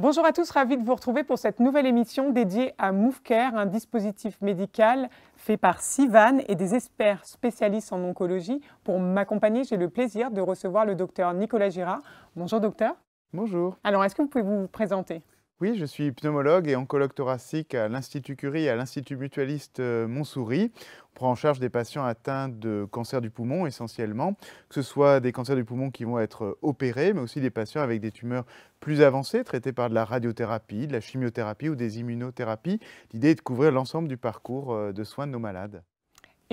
Bonjour à tous, ravi de vous retrouver pour cette nouvelle émission dédiée à MoveCare, un dispositif médical fait par Sivan et des experts spécialistes en oncologie. Pour m'accompagner, j'ai le plaisir de recevoir le docteur Nicolas Girard. Bonjour docteur. Bonjour. Alors, est-ce que vous pouvez vous présenter oui, je suis pneumologue et oncologue thoracique à l'Institut Curie et à l'Institut mutualiste euh, Montsouris. On prend en charge des patients atteints de cancer du poumon essentiellement, que ce soit des cancers du poumon qui vont être euh, opérés, mais aussi des patients avec des tumeurs plus avancées, traitées par de la radiothérapie, de la chimiothérapie ou des immunothérapies. L'idée est de couvrir l'ensemble du parcours euh, de soins de nos malades.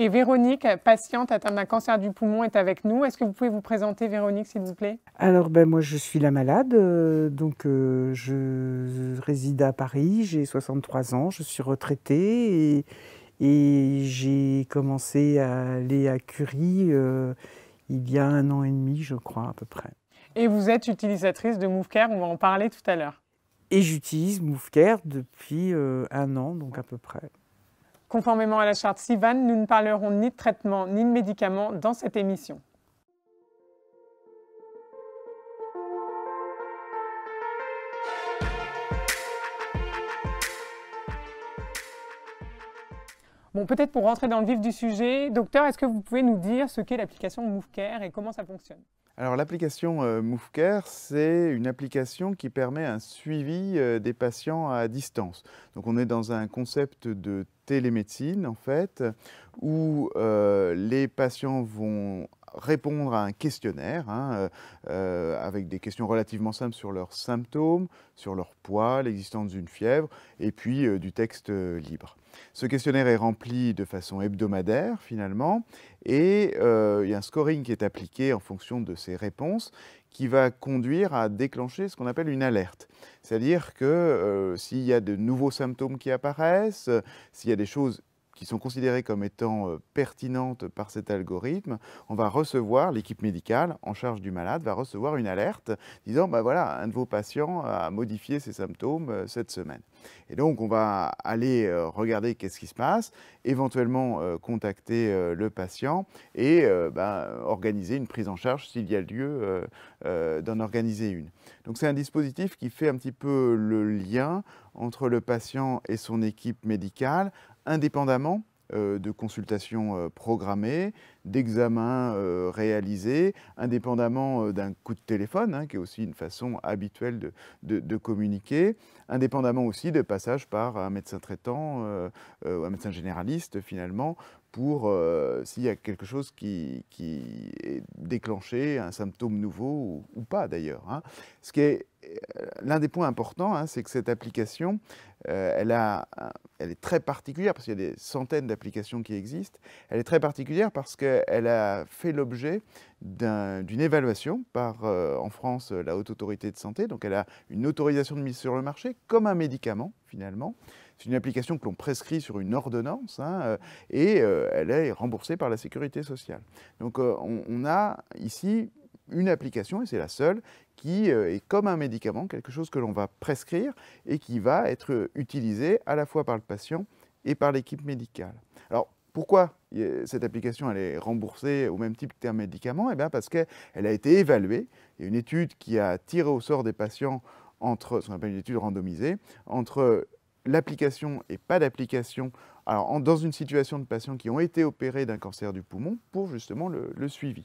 Et Véronique, patiente atteinte d'un cancer du poumon, est avec nous. Est-ce que vous pouvez vous présenter, Véronique, s'il vous plaît Alors, ben, moi, je suis la malade. Euh, donc, euh, je réside à Paris. J'ai 63 ans. Je suis retraitée. Et, j'ai commencé à aller à Curie euh, il y a un an et demi, je crois, à peu près. Et vous êtes utilisatrice de MoveCare. On va en parler tout à l'heure. Et j'utilise MoveCare depuis un an, donc à peu près. Conformément à la charte Sivan, nous ne parlerons ni de traitement ni de médicaments dans cette émission. Bon, peut-être pour rentrer dans le vif du sujet, docteur, est-ce que vous pouvez nous dire ce qu'est l'application MoveCare et comment ça fonctionne alors l'application euh, MoveCare, c'est une application qui permet un suivi euh, des patients à distance. Donc on est dans un concept de télémédecine en fait, où euh, les patients vont répondre à un questionnaire hein, euh, euh, avec des questions relativement simples sur leurs symptômes, sur leur poids, l'existence d'une fièvre et puis euh, du texte libre. Ce questionnaire est rempli de façon hebdomadaire finalement et il y a un scoring qui est appliqué en fonction de ces réponses qui va conduire à déclencher ce qu'on appelle une alerte. C'est-à-dire que s'il y a de nouveaux symptômes qui apparaissent, s'il y a des choses qui sont considérées comme étant euh, pertinentes par cet algorithme, on va recevoir, l'équipe médicale en charge du malade va recevoir une alerte disant, ben voilà, un de vos patients a modifié ses symptômes euh, cette semaine. Et donc, on va aller euh, regarder qu'est-ce qui se passe, éventuellement contacter le patient et bah, organiser une prise en charge s'il y a lieu d'en organiser une. Donc, c'est un dispositif qui fait un petit peu le lien entre le patient et son équipe médicale, indépendamment euh, de consultations euh, programmées, d'examens euh, réalisés, indépendamment d'un coup de téléphone, hein, qui est aussi une façon habituelle de, communiquer, indépendamment aussi de passage par un médecin traitant euh, un médecin généraliste finalement, pour s'il y a quelque chose qui, est déclenché, un symptôme nouveau ou, pas d'ailleurs. Hein. Ce qui est l'un des points importants, hein, c'est que cette application, euh, elle, est très particulière, parce qu'il y a des centaines d'applications qui existent. Elle est très particulière parce qu'elle a fait l'objet d'une évaluation par, euh, en France, la Haute Autorité de Santé. Donc elle a une autorisation de mise sur le marché, comme un médicament, finalement. C'est une application que l'on prescrit sur une ordonnance hein, euh, et elle est remboursée par la sécurité sociale. Donc on, a ici une application, et c'est la seule, qui euh, est comme un médicament, quelque chose que l'on va prescrire et qui va être utilisé à la fois par le patient et par l'équipe médicale. Alors, pourquoi euh, cette application elle est remboursée au même type qu'un médicament Eh bien parce qu'elle a été évaluée. Il y a une étude qui a tiré au sort des patients entre, ce qu'on appelle une étude randomisée, entre l'application et pas d'application, alors dans une situation de patients qui ont été opérés d'un cancer du poumon pour justement le suivi.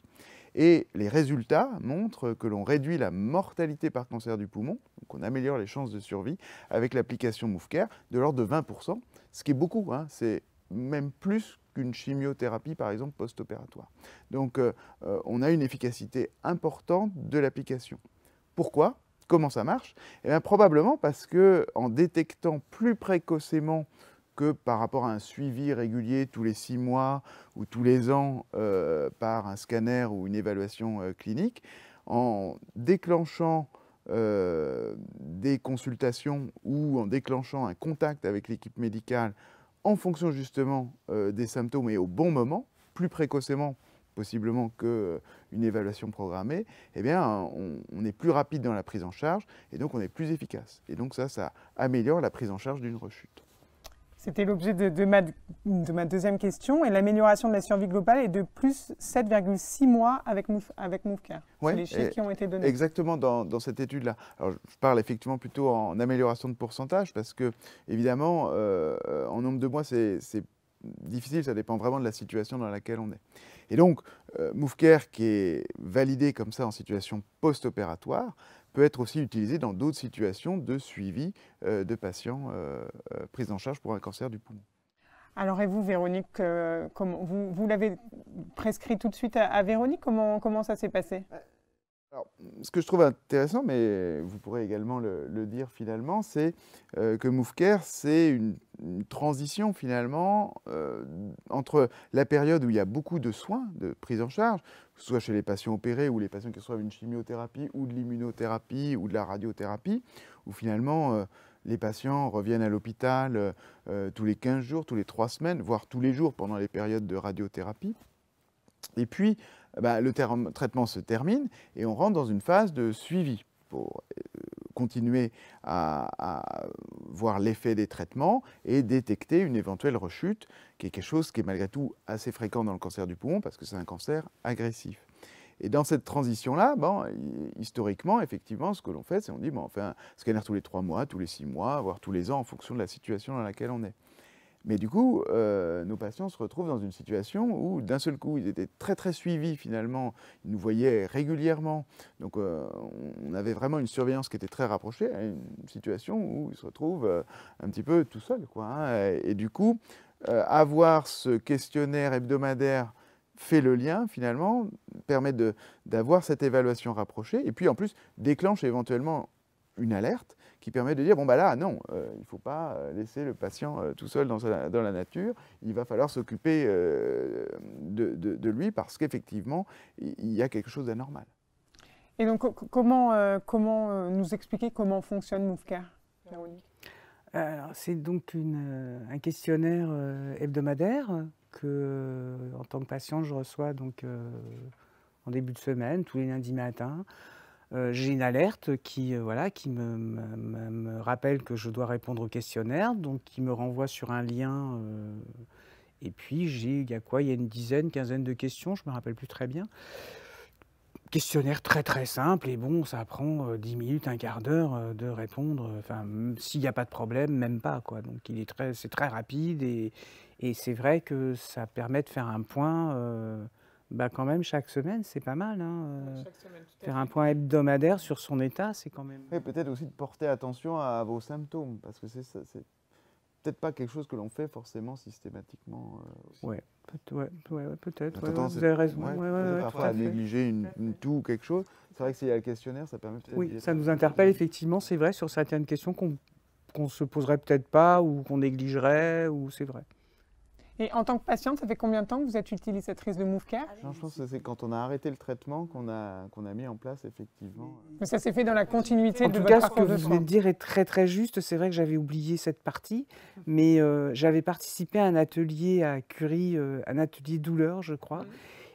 Et les résultats montrent que l'on réduit la mortalité par cancer du poumon, donc on améliore les chances de survie avec l'application MoveCare de l'ordre de 20%, ce qui est beaucoup, hein. c'est même plus qu'une chimiothérapie, par exemple, post-opératoire. Donc euh, euh, on a une efficacité importante de l'application. Pourquoi Comment ça marche Eh bien probablement parce que en détectant plus précocement que par rapport à un suivi régulier tous les six mois ou tous les ans euh, par un scanner ou une évaluation euh, clinique, en déclenchant euh, des consultations ou en déclenchant un contact avec l'équipe médicale en fonction justement des symptômes et au bon moment, plus précocement possiblement qu'une évaluation programmée, eh bien, on, est plus rapide dans la prise en charge et donc on est plus efficace. Et donc ça, ça améliore la prise en charge d'une rechute. C'était l'objet de, ma, deuxième question. Et l'amélioration de la survie globale est de plus 7,6 mois avec, Mouf, avec les chiffres qui ont été donnés. Exactement, dans, cette étude-là. je parle effectivement plutôt en amélioration de pourcentage parce que, évidemment, euh, en nombre de mois, c'est difficile, ça dépend vraiment de la situation dans laquelle on est. Et donc, euh, MoveCare, qui est validé comme ça en situation post-opératoire, peut être aussi utilisé dans d'autres situations de suivi euh, de patients euh, euh, pris en charge pour un cancer du poumon. Alors et vous, Véronique, vous, vous l'avez prescrit tout de suite à, Véronique, comment, comment ça s'est passé Alors, Ce que je trouve intéressant, mais vous pourrez également le, dire finalement, c'est que MoveCare, c'est une, transition finalement entre la période où il y a beaucoup de soins, de prise en charge, soit chez les patients opérés ou les patients qui reçoivent une chimiothérapie ou de l'immunothérapie ou de la radiothérapie, où finalement euh, les patients reviennent à l'hôpital euh, euh, tous les 15 jours, tous les 3 semaines, voire tous les jours pendant les périodes de radiothérapie. Et puis, bah, le traitement se termine et on rentre dans une phase de suivi pour continuer à, voir l'effet des traitements et détecter une éventuelle rechute, qui est quelque chose qui est malgré tout assez fréquent dans le cancer du poumon parce que c'est un cancer agressif. Et dans cette transition-là, bon, historiquement, effectivement, ce que l'on fait, c'est on dit, bon, on fait un scanner tous les trois mois, tous les six mois, voire tous les ans, en fonction de la situation dans laquelle on est. Mais du coup, euh, nos patients se retrouvent dans une situation où d'un seul coup, ils étaient très très suivis finalement, ils nous voyaient régulièrement. Donc euh, on avait vraiment une surveillance qui était très rapprochée à une situation où ils se retrouvent euh, un petit peu tout seuls. Hein. et, et, du coup, avoir ce questionnaire hebdomadaire fait le lien finalement, permet d'avoir cette évaluation rapprochée et puis en plus déclenche éventuellement une alerte qui permet de dire bon bah là non, euh, il ne faut pas euh, laisser le patient euh, tout seul dans, dans, la nature, il va falloir s'occuper de, lui parce qu'effectivement il y a quelque chose d'anormal. Et donc comment, comment nous expliquer comment fonctionne MoveCare c'est donc une, un questionnaire hebdomadaire que, en tant que patient, je reçois donc en début de semaine, tous les lundis matins. Euh, j'ai une alerte qui, euh, voilà, qui me, rappelle que je dois répondre au questionnaire, donc qui me renvoie sur un lien. Euh, et puis, il y a quoi Il y a une dizaine, quinzaine de questions, je ne me rappelle plus très bien questionnaire très très simple et bon, ça prend dix minutes, un quart d'heure de répondre. Enfin, s'il n'y a pas de problème, même pas quoi. Donc, il est très, c'est très rapide et, et c'est vrai que ça permet de faire un point bah quand même, chaque semaine, c'est pas mal. Hein, euh, faire un point hebdomadaire sur son état, c'est quand même. Et peut-être aussi de porter attention à vos symptômes, parce que c'est peut-être pas quelque chose que l'on fait forcément systématiquement. Euh, oui, peut être vous avez raison. parfois à négliger une, toux ou quelque chose. C'est vrai que s'il y a le questionnaire, ça permet peut-être. Oui, ça nous interpelle effectivement, c'est vrai, sur certaines questions qu'on ne se poserait peut-être pas ou qu'on négligerait, ou c'est vrai. Et en tant que patiente, ça fait combien de temps que vous êtes utilisatrice de MoveCare Je pense que c'est quand on a arrêté le traitement qu'on a, qu'on a mis en place, effectivement. Mais ça s'est fait dans la continuité en de tout cas, ce que vous venez de dire est très très juste. C'est vrai que j'avais oublié cette partie, mais euh, j'avais participé à un atelier à Curie, euh, un atelier douleur, je crois.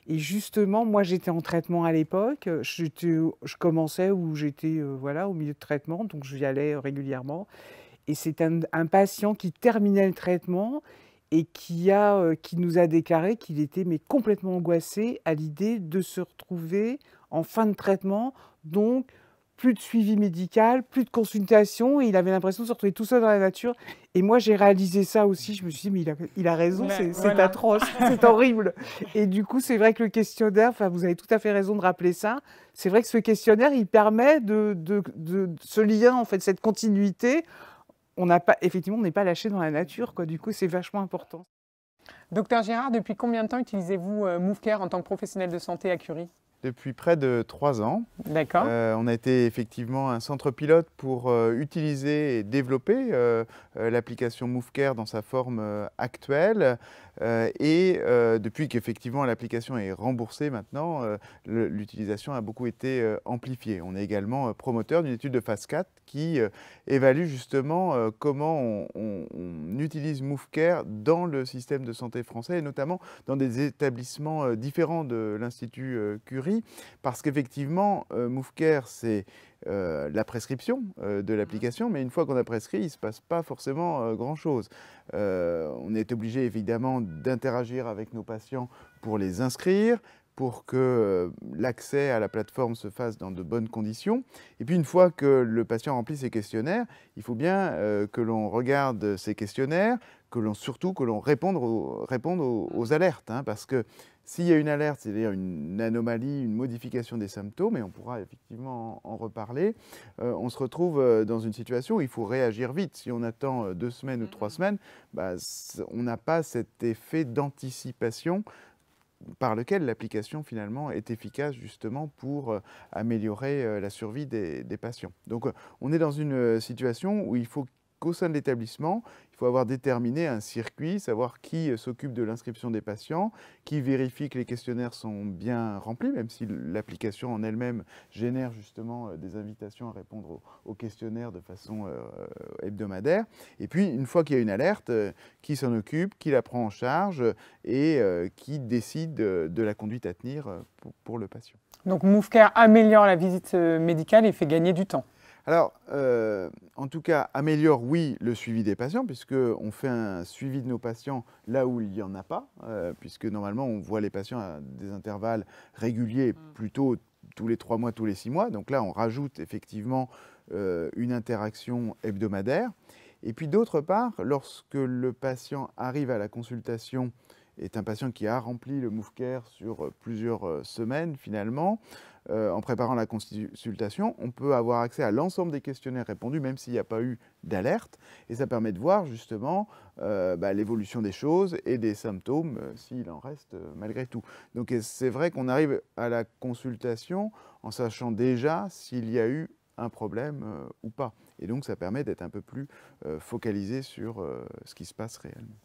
Et justement, moi, j'étais en traitement à l'époque. Je commençais où j'étais euh, voilà, au milieu de traitement, donc j'y allais régulièrement. Et c'est un, un patient qui terminait le traitement et qui, a, euh, qui nous a déclaré qu'il était mais complètement angoissé à l'idée de se retrouver en fin de traitement, donc plus de suivi médical, plus de consultation, et il avait l'impression de se retrouver tout seul dans la nature. Et moi, j'ai réalisé ça aussi, je me suis dit, mais il a, il a raison, c'est atroce, c'est horrible. Et du coup, c'est vrai que le questionnaire, enfin, vous avez tout à fait raison de rappeler ça, c'est vrai que ce questionnaire, il permet de, de, de, de ce lien, en fait, cette continuité on n'a pas, effectivement, on n'est pas lâché dans la nature, quoi. Du coup, c'est vachement important. Docteur Gérard, depuis combien de temps utilisez-vous euh, MoveCare en tant que professionnel de santé à Curie depuis près de trois ans. Euh, on a été effectivement un centre pilote pour euh, utiliser et développer euh, l'application MoveCare dans sa forme actuelle. et depuis qu'effectivement l'application est remboursée maintenant, l'utilisation a beaucoup été amplifiée. On est également promoteur d'une étude de phase 4 qui évalue justement comment on, on utilise MoveCare dans le système de santé français et notamment dans des établissements différents de l'Institut Curie parce qu'effectivement, euh, MoveCare, c'est euh, la prescription euh, de l'application, mhm. mais une fois qu'on a prescrit, il ne se passe pas forcément grand-chose. on est obligé évidemment d'interagir avec nos patients pour les inscrire, pour que l'accès à la plateforme se fasse dans de bonnes conditions. Et puis une fois que le patient remplit ses questionnaires, il faut bien que l'on regarde ces questionnaires, que l'on surtout que l'on réponde aux, alertes, hein, parce que s'il y a une alerte, c'est-à-dire une anomalie, une modification des symptômes, et on pourra effectivement en, reparler, euh, on se retrouve euh, dans une situation où il faut réagir vite. Si on attend euh, deux semaines ou mm-hmm. trois semaines, bah, on n'a pas cet effet d'anticipation par lequel l'application finalement est efficace justement pour améliorer la survie des, patients. Donc on est dans une situation où il faut qu'au sein de l'établissement, il faut avoir déterminé un circuit, savoir qui euh, s'occupe de l'inscription des patients, qui vérifie que les questionnaires sont bien remplis, même si l'application en elle-même génère justement euh, des invitations à répondre aux questionnaires de façon euh, hebdomadaire. Et puis, une fois qu'il y a une alerte, qui s'en occupe, qui la prend en charge et qui décide de la conduite à tenir pour le patient. Donc, MoveCare améliore la visite médicale et fait gagner du temps. Alors, euh, en tout cas, améliore, oui, le suivi des patients, puisqu'on fait un suivi de nos patients là où il n'y en a pas, euh, puisque normalement, on voit les patients à des intervalles réguliers, mm. plutôt tous les trois mois, tous les six mois. Donc là, on rajoute effectivement euh, une interaction hebdomadaire. Et puis d'autre part, lorsque le patient arrive à la consultation est un patient qui a rempli le MoveCare sur euh, plusieurs euh, semaines finalement. Euh, en préparant la consultation, on peut avoir accès à l'ensemble des questionnaires répondus, même s'il n'y a pas eu d'alerte. Et ça permet de voir justement bah, l'évolution des choses et des symptômes, s'il en reste malgré tout. Donc c'est vrai qu'on arrive à la consultation en sachant déjà s'il y a eu un problème ou pas. Et donc ça permet d'être un peu plus focalisé sur ce qui se passe réellement.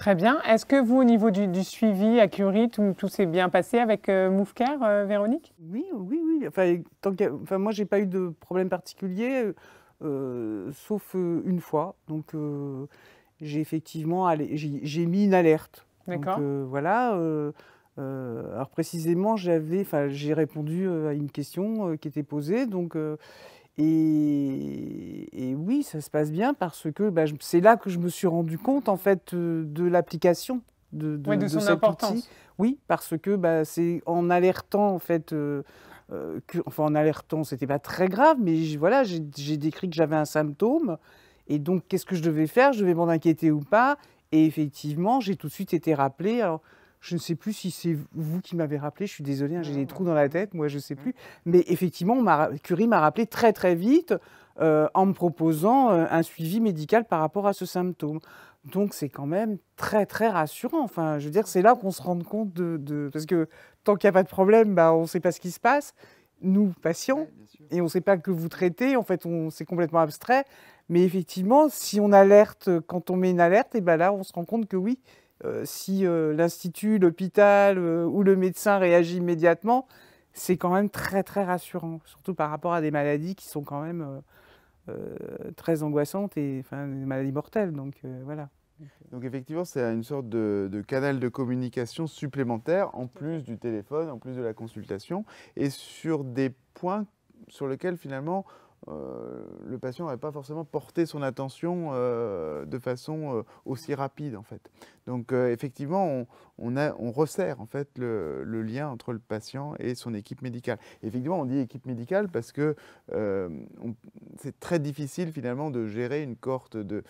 Très bien. Est-ce que vous, au niveau du, suivi à Curie, tout, s'est bien passé avec euh, euh Véronique Oui, oui, oui. Enfin, moi, je n'ai pas eu de problème particulier, euh, sauf euh, une fois. Donc, j'ai effectivement j'ai, mis une alerte. D'accord. voilà. alors, précisément, j'avais, enfin, j'ai répondu à une question qui était posée. Donc, et, oui, ça se passe bien parce que bah, c'est là que je me suis rendu compte en fait euh, de l'application de, de, oui, son importance. Oui, parce que bah, c'est en alertant en fait. Euh, euh, enfin, en alertant, c'était pas très grave, mais voilà, j'ai décrit que j'avais un symptôme, et donc qu'est-ce que je devais faire Je devais m'en inquiéter ou pas Et effectivement, j'ai tout de suite été rappelé. Je ne sais plus si c'est vous qui m'avez rappelé, je suis désolé, hein, j'ai des trous dans la tête, moi je ne sais mm. plus. Mais effectivement, Curie m'a rappelé très très vite euh, en me proposant euh, un suivi médical par rapport à ce symptôme. Donc c'est quand même très très rassurant. Enfin, je veux dire, c'est là qu'on se rend compte de, Parce que tant qu'il n'y a pas de problème, bah, on ne sait pas ce qui se passe, nous, patients, et on ne sait pas que vous traitez. En fait, on... c'est complètement abstrait. Mais effectivement, si on alerte, quand on met une alerte, et ben là, on se rend compte que oui, euh, si euh, l'institut, l'hôpital euh, ou le médecin réagit immédiatement, c'est quand même très très rassurant, surtout par rapport à des maladies qui sont quand même très angoissantes et enfin, des maladies mortelles. Donc voilà. Donc effectivement, c'est une sorte de, de, canal de communication supplémentaire en plus du téléphone, en plus de la consultation, et sur des points sur lesquels finalement euh, le patient n'aurait pas forcément porté son attention euh, de façon euh, aussi rapide en fait. Donc effectivement, on, on, resserre en fait le, lien entre le patient et son équipe médicale. effectivement, on dit équipe médicale parce que euh, c'est très difficile finalement de gérer une cohorte de,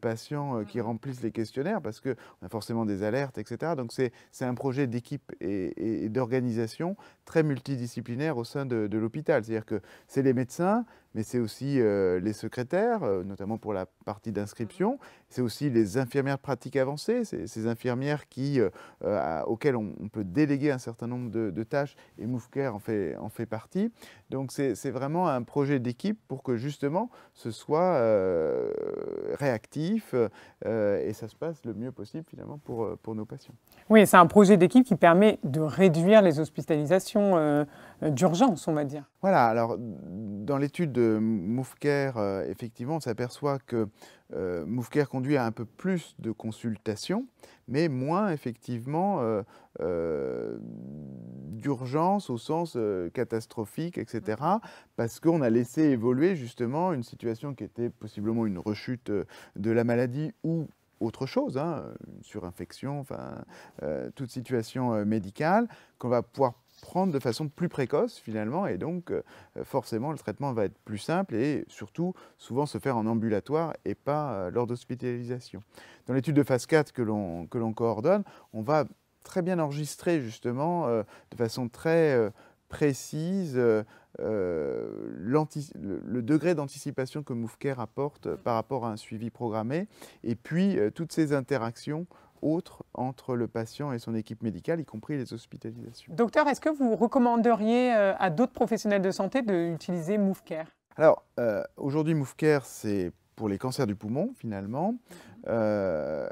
patients euh, qui mmh. remplissent les questionnaires parce qu'on a forcément des alertes, etc. Donc c'est un projet d'équipe et, d'organisation très multidisciplinaire au sein de, de l'hôpital. C'est-à-dire que c'est les médecins, mais c'est aussi euh, les secrétaires, euh, notamment pour la partie d'inscription. C'est aussi les infirmières pratiques avancées, ces infirmières euh, auxquelles on, peut déléguer un certain nombre de, tâches, et MoveCare en fait, en fait partie. Donc c'est vraiment un projet d'équipe pour que justement ce soit réactif et ça se passe le mieux possible finalement pour, pour nos patients. Oui, c'est un projet d'équipe qui permet de réduire les hospitalisations euh, d'urgence, on va dire. Voilà, alors dans l'étude de MoveCare, euh, effectivement, on s'aperçoit que euh, conduit à un peu plus de consultations, mais moins effectivement euh, d'urgence au sens catastrophique, etc., parce qu'on a laissé évoluer justement une situation qui était possiblement une rechute de la maladie ou autre chose, hein, une surinfection, enfin, euh, toute situation euh, médicale, qu'on va pouvoir prendre de façon plus précoce finalement, et donc euh, forcément le traitement va être plus simple et surtout souvent se faire en ambulatoire et pas lors d'hospitalisation. Dans l'étude de phase 4 que l'on coordonne, on va très bien enregistrer justement de façon très précise euh, euh, le, degré d'anticipation que MoveCare apporte euh, par rapport à un suivi programmé, et puis toutes ces interactions autres entre le patient et son équipe médicale, y compris les hospitalisations. Docteur, est-ce que vous recommanderiez à d'autres professionnels de santé d'utiliser MoveCare Alors, aujourd'hui, MoveCare, c'est pour les cancers du poumon, finalement. Mhm.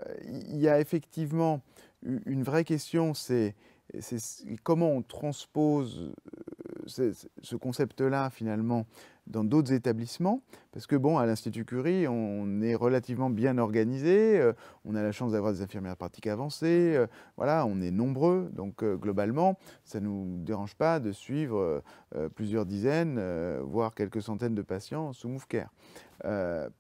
Il y a effectivement une vraie question, c'est c'est comment on transpose euh, ce concept-là finalement dans d'autres établissements, parce que bon, à l'Institut Curie, on est relativement bien organisé, euh, on a la chance d'avoir des infirmières pratiques avancées, euh, voilà, on est nombreux, donc euh, globalement, ça ne nous dérange pas de suivre plusieurs dizaines, voire quelques centaines de patients sous Move Care.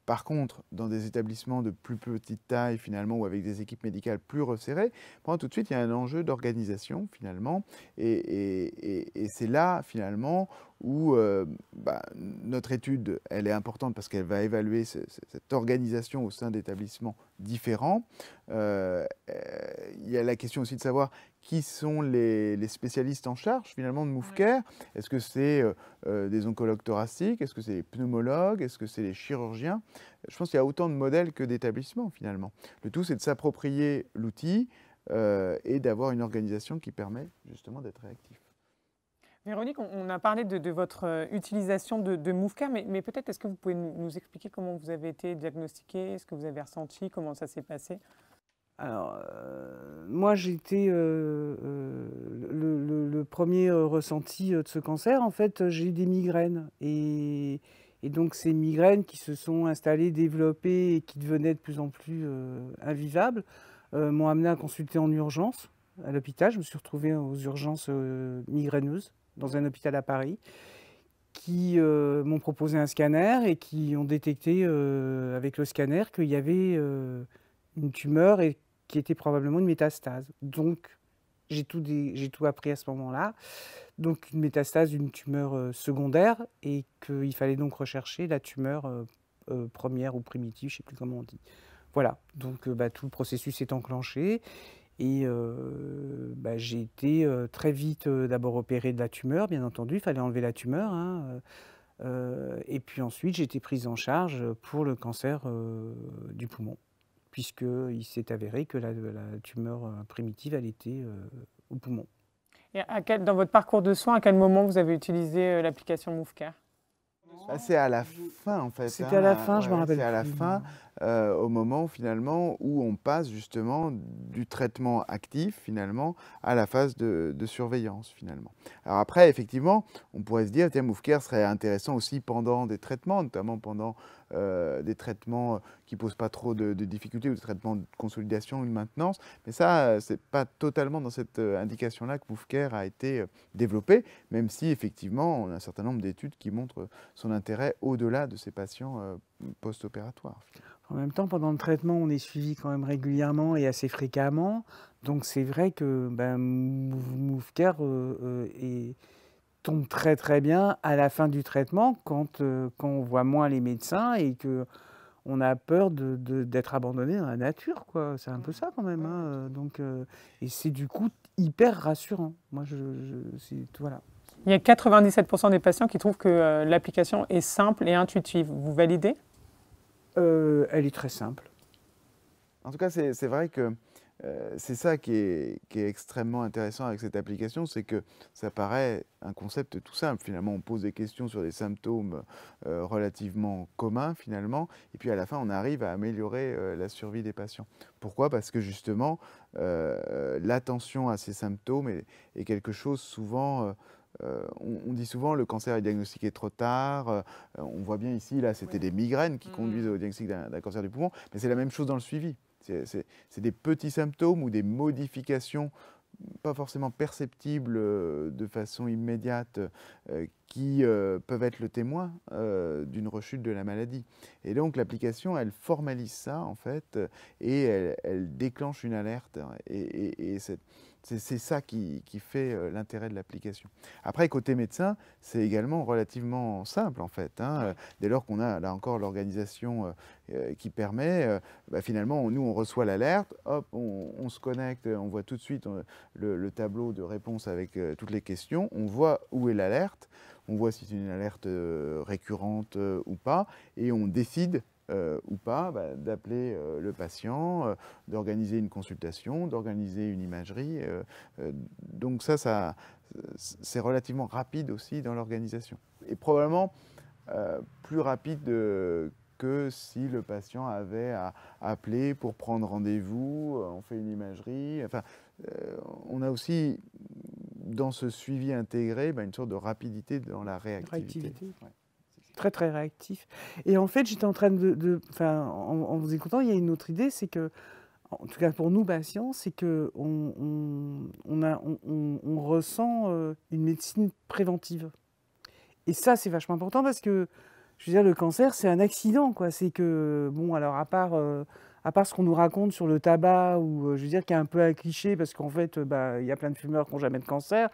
par contre, dans des établissements de plus petite taille finalement, ou avec des équipes médicales plus resserrées, tout de suite, il y a un enjeu d'organisation finalement, et, et c'est là finalement, où euh, bah, notre étude, elle est importante parce qu'elle va évaluer cette organisation au sein d'établissements différents. Euh, euh, il y a la question aussi de savoir qui sont les, spécialistes en charge finalement de MoveCare. Est-ce que c'est des oncologues thoraciques Est-ce que c'est des pneumologues Est-ce que c'est les chirurgiens Je pense qu'il y a autant de modèles que d'établissements finalement. Le tout, c'est de s'approprier l'outil et d'avoir une organisation qui permet justement d'être réactif. Véronique, on, a parlé de, votre euh, utilisation de, Moufka, mais, peut-être est-ce que vous pouvez nous, expliquer comment vous avez été diagnostiquée, ce que vous avez ressenti, comment ça s'est passé alors, euh, moi, j'ai été... Euh, le, premier ressenti de ce cancer. En fait, j'ai des migraines. Et, et, donc, ces migraines qui se sont installées, développées et qui devenaient de plus en plus invivables m'ont amené à consulter en urgence à l'hôpital. Je me suis retrouvée aux urgences migraineuses dans un hôpital à Paris qui euh, m'ont proposé un scanner et qui ont détecté euh, avec le scanner qu'il y avait euh, une tumeur et qui était probablement une métastase. Donc j'ai tout, appris à ce moment-là. Donc une métastase, une tumeur secondaire et qu'il fallait donc rechercher la tumeur première ou primitive, je ne sais plus comment on dit. Voilà, donc bah, tout le processus est enclenché et bah, j'ai été très vite d'abord opéré de la tumeur, bien entendu, il fallait enlever la tumeur. Hein, et puis ensuite, j'ai été prise en charge pour le cancer du poumon, puisqu'il s'est avéré que la, tumeur euh, primitive, elle était au poumon. à dans votre parcours de soins, à quel moment vous avez utilisé l'application MoveCare bah, c'est à la fin, en fait. C'était à la hein, fin, je me rappelle. C'est à la fin, euh, au moment finalement où on passe justement du traitement actif finalement à la phase de, de surveillance finalement. Alors après, effectivement, on pourrait se dire, tiens, Moufker serait intéressant aussi pendant des traitements, notamment pendant des traitements qui ne posent pas trop de, difficultés ou des traitements de consolidation ou de maintenance. Mais ça, ce n'est pas totalement dans cette indication-là que MoveCare a été développé, même si effectivement, on a un certain nombre d'études qui montrent son intérêt au-delà de ces patients post-opératoires. En même temps, pendant le traitement, on est suivi quand même régulièrement et assez fréquemment. Donc c'est vrai que ben, est très très bien à la fin du traitement quand, euh, quand on voit moins les médecins et que on a peur d'être de, abandonné dans la nature. quoi. C'est un peu ça quand même. Hein, donc, euh, et c'est du coup hyper rassurant. Moi, je, voilà. Il y a 97% des patients qui trouvent que euh, l'application est simple et intuitive. Vous validez Elle est très simple. En tout cas, c'est vrai que euh, c'est ça qui est, extrêmement intéressant avec cette application, c'est que ça paraît un concept tout simple. Finalement, on pose des questions sur des symptômes euh, relativement communs, finalement, et puis à la fin, on arrive à améliorer euh, la survie des patients. Pourquoi Parce que justement, l'attention à ces symptômes est, quelque chose souvent... on, dit souvent le cancer est diagnostiqué trop tard. on voit bien ici, là, c'était des migraines qui mmh. conduisent au diagnostic d'un cancer du poumon. Mais c'est la même chose dans le suivi. C'est des petits symptômes ou des modifications pas forcément perceptibles euh, de façon immédiate euh, qui euh, peuvent être le témoin d'une rechute de la maladie. Et donc l'application, elle formalise ça en fait et elle, déclenche une alerte. Hein, et cette, c'est ça qui, fait euh, l'intérêt de l'application. Après, côté médecin, c'est également relativement simple en fait. Hein. Euh, dès lors qu'on a là encore l'organisation euh, qui permet, bah, finalement, nous on reçoit l'alerte, hop, on, se connecte, on voit tout de suite le, tableau de réponse avec toutes les questions, on voit où est l'alerte, on voit si c'est une alerte récurrente ou pas, et on décide euh, ou pas, bah, d'appeler euh, le patient, euh, d'organiser une consultation, d'organiser une imagerie. donc ça, ça c'est relativement rapide aussi dans l'organisation. Et probablement plus rapide que si le patient avait à appeler pour prendre rendez-vous, on fait une imagerie. Enfin, on a aussi dans ce suivi intégré bah, une sorte de rapidité dans la réactivité très très réactif. Et en fait, j'étais en train de, enfin, en, vous écoutant, il y a une autre idée, c'est que, en tout cas pour nous, patients, c'est que on, on, ressent euh, une médecine préventive. Et ça, c'est vachement important parce que, je veux dire, le cancer, c'est un accident, quoi. C'est que, bon, alors à part euh, à part ce qu'on nous raconte sur le tabac, ou euh, je veux dire qui est un peu un cliché, parce qu'en fait, bah, il y a plein de fumeurs qui n'ont jamais de cancer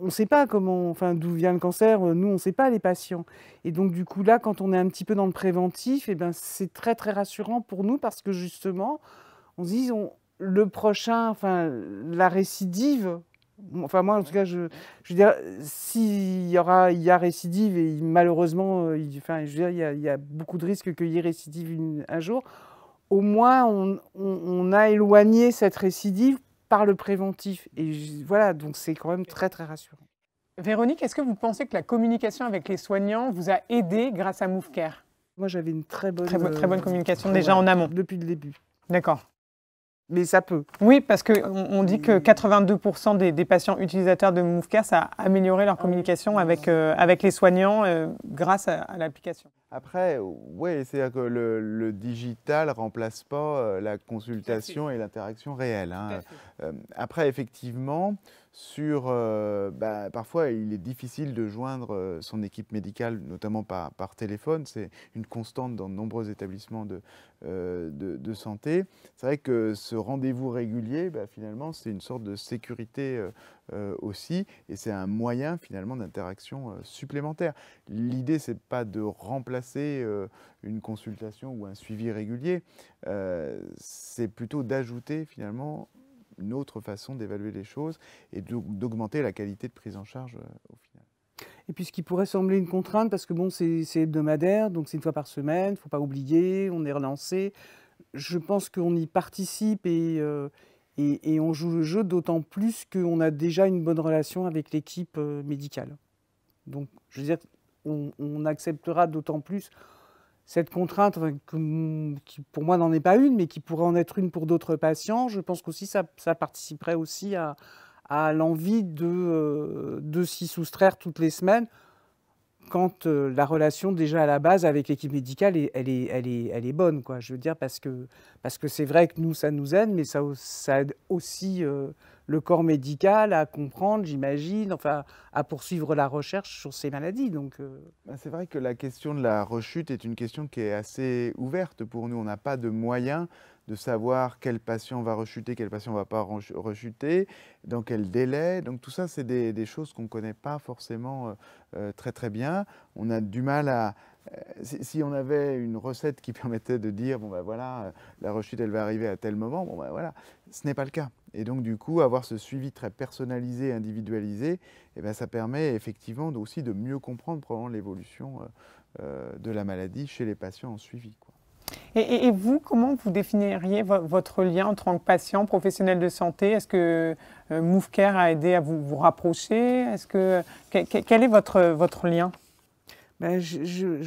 on ne sait pas comment, enfin, d'où vient le cancer. Euh, nous, on ne sait pas les patients. Et donc, du coup, là, quand on est un petit peu dans le préventif, eh ben, c'est très très rassurant pour nous parce que justement, on se dit, le prochain, enfin, la récidive. Enfin, moi, en tout cas, je, veux dire, s'il y aura, y a récidive et malheureusement, euh, il, enfin, il y, a, beaucoup de risques qu'il y ait récidive un jour. Au moins, on, on a éloigné cette récidive par le préventif. Et voilà, donc c'est quand même très, très rassurant. Véronique, est-ce que vous pensez que la communication avec les soignants vous a aidé grâce à MoveCare Moi, j'avais une très bonne, très, bonne euh, communication déjà en amont. Depuis le début. D'accord mais ça peut. Oui, parce qu'on dit que 82% des, patients utilisateurs de MoveCare, ça a amélioré leur ah communication avec, euh, avec les soignants euh, grâce à, l'application. Après, oui, c'est-à-dire que le, digital ne remplace pas euh, la consultation et l'interaction réelle. Hein. Après, effectivement, sur... Euh, bah, parfois, il est difficile de joindre euh, son équipe médicale, notamment par, téléphone. C'est une constante dans de nombreux établissements de, euh, santé. C'est vrai que ce rendez-vous régulier, bah, finalement, c'est une sorte de sécurité aussi, et c'est un moyen, finalement, d'interaction supplémentaire. L'idée, c'est pas de remplacer une consultation ou un suivi régulier, c'est plutôt d'ajouter, finalement, une autre façon d'évaluer les choses et d'augmenter la qualité de prise en charge euh, au final. Et puis ce qui pourrait sembler une contrainte, parce que bon, c'est hebdomadaire, donc c'est une fois par semaine, il ne faut pas oublier, on est relancé. Je pense qu'on y participe euh, et, et, on joue le jeu, d'autant plus qu'on a déjà une bonne relation avec l'équipe euh, médicale. Donc je veux dire, on, on acceptera d'autant plus cette contrainte qui pour moi n'en est pas une, mais qui pourrait en être une pour d'autres patients, je pense que ça, participerait aussi à, l'envie euh, de s'y soustraire toutes les semaines quand euh, la relation déjà à la base avec l'équipe médicale, elle, est, elle, est, elle, est, bonne, quoi. Je veux dire, parce que parce que c'est vrai que nous, ça nous aide, mais ça, ça aide aussi euh, le corps médical à comprendre, j'imagine, enfin, à poursuivre la recherche sur ces maladies. Donc, euh, bah, C'est vrai que la question de la rechute est une question qui est assez ouverte pour nous. On n'a pas de moyens de savoir quel patient va rechuter, quel patient ne va pas rechuter, dans quel délai. Donc tout ça, c'est des, choses qu'on ne connaît pas forcément euh, euh, très très bien. On a du mal à... Euh, si, on avait une recette qui permettait de dire, bon ben voilà, la rechute elle va arriver à tel moment, bon ben voilà, ce n'est pas le cas. Et donc du coup, avoir ce suivi très personnalisé, individualisé, eh ben, ça permet effectivement aussi de mieux comprendre l'évolution de la maladie chez les patients en suivi. Et, vous, comment vous définiriez votre lien en tant que patient, professionnel de santé Est-ce que euh, MoveCare a aidé à vous, vous rapprocher Est-ce que, quel est votre, votre lien ben,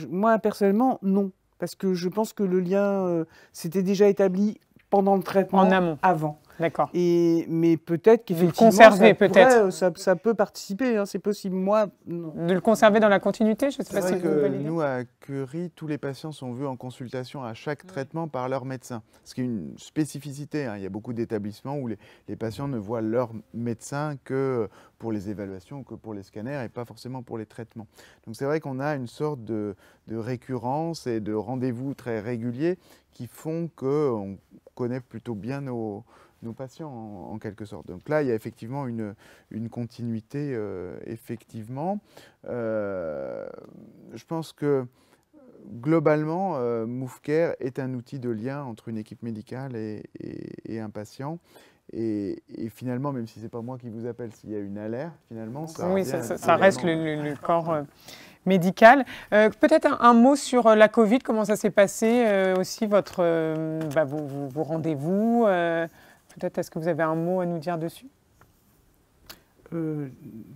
Moi, personnellement, non. Parce que je pense que le lien euh, s'était déjà établi pendant le traitement. En amont. Avant. D'accord. Et mais peut-être qu'effectivement, conserver peut-être, euh, ça, ça, peut participer. Hein, c'est possible. Moi, de le conserver dans la continuité. Je sais pas si nous à Curie, tous les patients sont vus en consultation à chaque traitement par leur médecin, ce qui est une spécificité. Hein. Il y a beaucoup d'établissements où les, patients ne voient leur médecin que pour les évaluations, que pour les scanners, et pas forcément pour les traitements. Donc c'est vrai qu'on a une sorte de, de récurrence et de rendez-vous très réguliers qui font qu'on connaît plutôt bien nos, nos patients en, quelque sorte. Donc là, il y a effectivement une, une continuité, euh, effectivement. Euh, je pense que globalement, euh, MoveCare est un outil de lien entre une équipe médicale et, un patient. Et, finalement, même si ce n'est pas moi qui vous appelle, s'il y a une alerte, finalement, ça, oui, ça, reste le, corps médical. Peut-être un, mot sur la Covid, comment ça s'est passé aussi, votre, bah, vos rendez-vous Peut-être est-ce que vous avez un mot à nous dire dessus euh,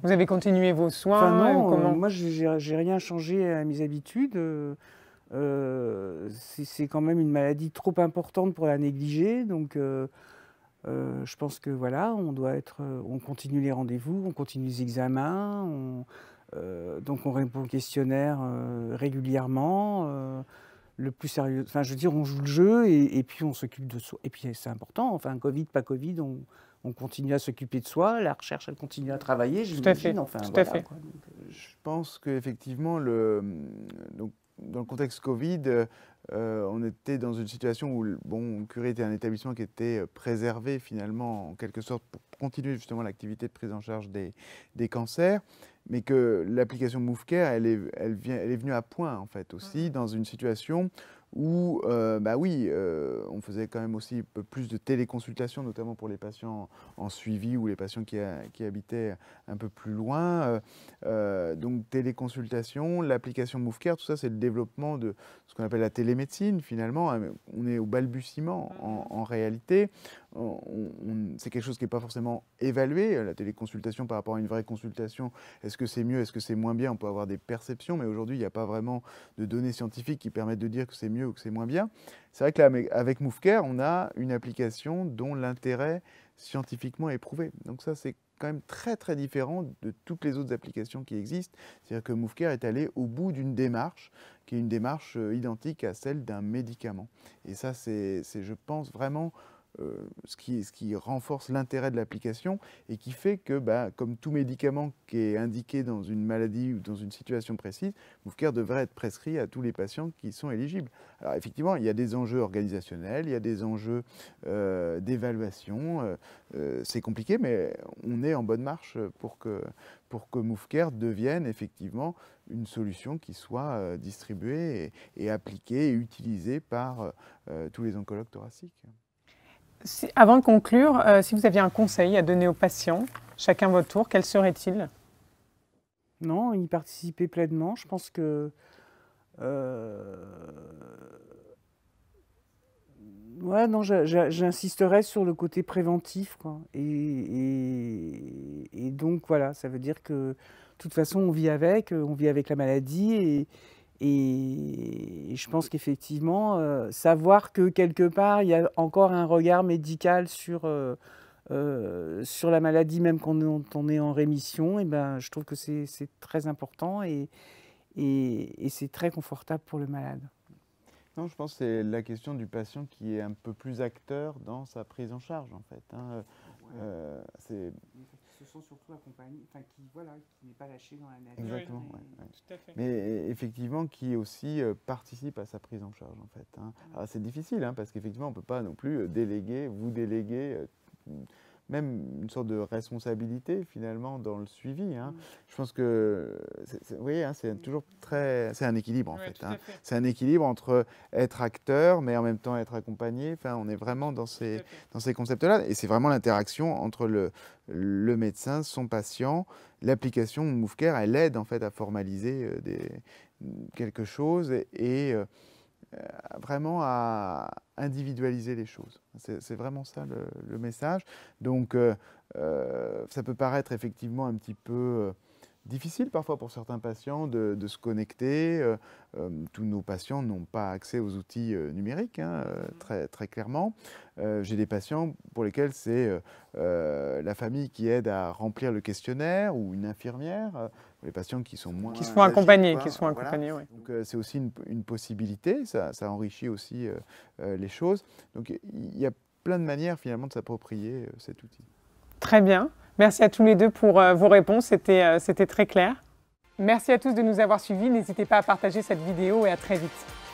Vous avez continué vos soins non, comment... Euh, moi, j'ai rien changé à mes habitudes. Euh, c'est quand même une maladie trop importante pour la négliger. Donc, je pense que voilà, on doit être, on continue les rendez-vous, on continue les examens, donc on répond aux questionnaires régulièrement le plus sérieux. Enfin, je veux dire, on joue le jeu et, puis on s'occupe de soi. Et puis c'est important, enfin, Covid, pas Covid, on, continue à s'occuper de soi, la recherche, elle continue à travailler, j'imagine. Tout à fait. Euh, je pense qu'effectivement, le... dans le contexte Covid, euh, on était dans une situation où bon, curé était un établissement qui était euh, préservé finalement en quelque sorte pour continuer justement l'activité de prise en charge des, cancers, mais que l'application MoveCare, elle est, elle, venue à point en fait aussi mmh. dans une situation où, euh, bah oui, euh, on faisait quand même aussi plus de téléconsultations, notamment pour les patients en suivi ou les patients qui, habitaient un peu plus loin. Euh, donc téléconsultation, l'application MoveCare, tout ça, c'est le développement de ce qu'on appelle la télémédecine, finalement. On est au balbutiement en mmh. réalité c'est quelque chose qui n'est pas forcément évalué. Euh, la téléconsultation par rapport à une vraie consultation, est-ce que c'est mieux, est-ce que c'est moins bien On peut avoir des perceptions, mais aujourd'hui, il n'y a pas vraiment de données scientifiques qui permettent de dire que c'est mieux ou que c'est moins bien. C'est vrai que là, avec MoveCare, on a une application dont l'intérêt scientifiquement est prouvé. Donc ça, c'est quand même très très différent de toutes les autres applications qui existent. C'est-à-dire que MoveCare est allé au bout d'une démarche qui est une démarche euh, identique à celle d'un médicament. Et ça, c'est, je pense, vraiment euh, ce, qui, renforce l'intérêt de l'application et qui fait que, bah, comme tout médicament qui est indiqué dans une maladie ou dans une situation précise, MoveCare devrait être prescrit à tous les patients qui sont éligibles. Alors effectivement, il y a des enjeux organisationnels, il y a des enjeux euh, d'évaluation. Euh, c'est compliqué, mais on est en bonne marche pour que, pour devienne effectivement une solution qui soit distribuée et, appliquée et utilisée par tous les oncologues thoraciques avant de conclure, euh, si vous aviez un conseil à donner aux patients, chacun votre tour, quel serait-il Non, y participer pleinement. Je pense que euh... Ouais, non, j'insisterai sur le côté préventif. Quoi. Et, et, donc, voilà, ça veut dire que de toute façon, on vit avec, euh, on vit avec la maladie. Et, et je pense qu'effectivement, euh, savoir que quelque part, il y a encore un regard médical sur, euh, euh, sur la maladie, même quand on, est en rémission, et eh ben, je trouve que c'est très important et, et, c'est très confortable pour le malade. Non, je pense que c'est la question du patient qui est un peu plus acteur dans sa prise en charge, en fait. Hein surtout accompagné, enfin qui voilà, qui n'est pas lâché dans la nature. Exactement. Mais effectivement, qui aussi euh, participe à sa prise en charge en fait. Hein. Mmh. Alors c'est difficile hein, parce qu'effectivement, on peut pas non plus euh, déléguer, vous déléguer. Euh, même une sorte de responsabilité finalement dans le suivi. Hein. Mm. Je pense que, vous voyez, hein, c'est toujours très, c'est un équilibre en hein. fait. C'est un équilibre entre être acteur, mais en même temps être accompagné. Enfin, on est vraiment dans ces, dans ces concepts-là, et c'est vraiment l'interaction entre le, le médecin, son patient. L'application MoveCare, elle aide en fait à formaliser euh, des, quelque chose et euh, euh, vraiment à individualiser les choses. C'est vraiment ça le, message. Donc, euh, euh, ça peut paraître effectivement un petit peu difficile parfois pour certains patients de, se connecter. Euh, euh, tous nos patients n'ont pas accès aux outils euh, numériques, hein, mm-hmm. très, clairement. J'ai des patients pour lesquels c'est la famille qui aide à remplir le questionnaire ou une infirmière. les patients qui sont moins... Qui sont accompagnés, qui sont accompagnés, c'est aussi une, possibilité, ça, enrichit aussi les choses. Donc il y a plein de manières finalement de s'approprier cet outil. Très bien. Merci à tous les deux pour euh, vos réponses, euh, c'était très clair. Merci à tous de nous avoir suivis, n'hésitez pas à partager cette vidéo et à très vite.